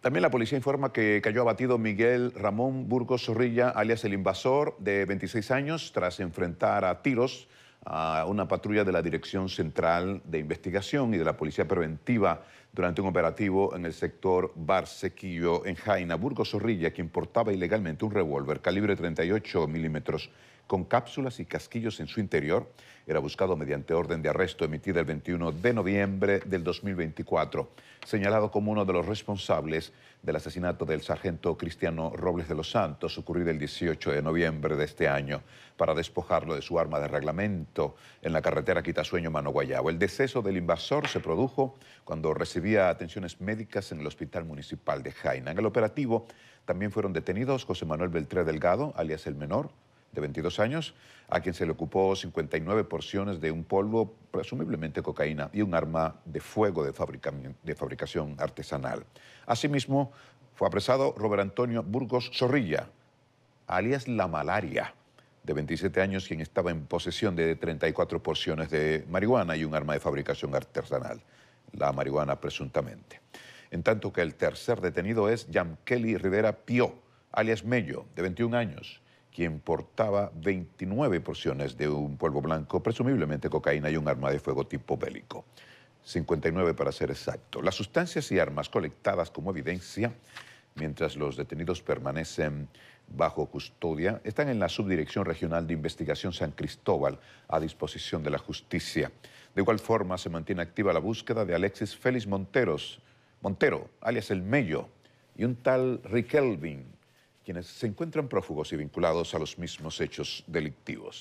También la policía informa que cayó abatido Miguel Ramón Burgos Zorrilla, alias el invasor, de 26 años, tras enfrentar a tiros a una patrulla de la Dirección Central de Investigación y de la Policía Preventiva durante un operativo en el sector Barsequillo, en Jaina. Burgos Zorrilla, quien importaba ilegalmente un revólver calibre 38 milímetros con cápsulas y casquillos en su interior, era buscado mediante orden de arresto emitida el 21 de noviembre del 2024, señalado como uno de los responsables del asesinato del sargento Cristiano Robles de los Santos, ocurrido el 18 de noviembre de este año, para despojarlo de su arma de reglamento en la carretera Quitasueño Mano El deceso del invasor se produjo cuando recibía atenciones médicas en el Hospital Municipal de Jaina. En el operativo también fueron detenidos José Manuel Beltré Delgado, alias el menor, de 22 años, a quien se le ocupó 59 porciones de un polvo, presumiblemente cocaína, y un arma de fuego de, fabricación artesanal. Asimismo, fue apresado Robert Antonio Burgos Zorrilla, alias La Malaria, de 27 años, quien estaba en posesión de 34 porciones de marihuana y un arma de fabricación artesanal, la marihuana presuntamente. En tanto que el tercer detenido es Kelly Rivera Pio, alias Mello, de 21 años, quien portaba 29 porciones de un polvo blanco, presumiblemente cocaína y un arma de fuego tipo bélico. 59 para ser exacto. Las sustancias y armas colectadas como evidencia, mientras los detenidos permanecen bajo custodia, están en la Subdirección Regional de Investigación San Cristóbal a disposición de la justicia. De igual forma, se mantiene activa la búsqueda de Alexis Félix Monteros, Montero, alias El Mello, y un tal Riquelvin, quienes se encuentran prófugos y vinculados a los mismos hechos delictivos.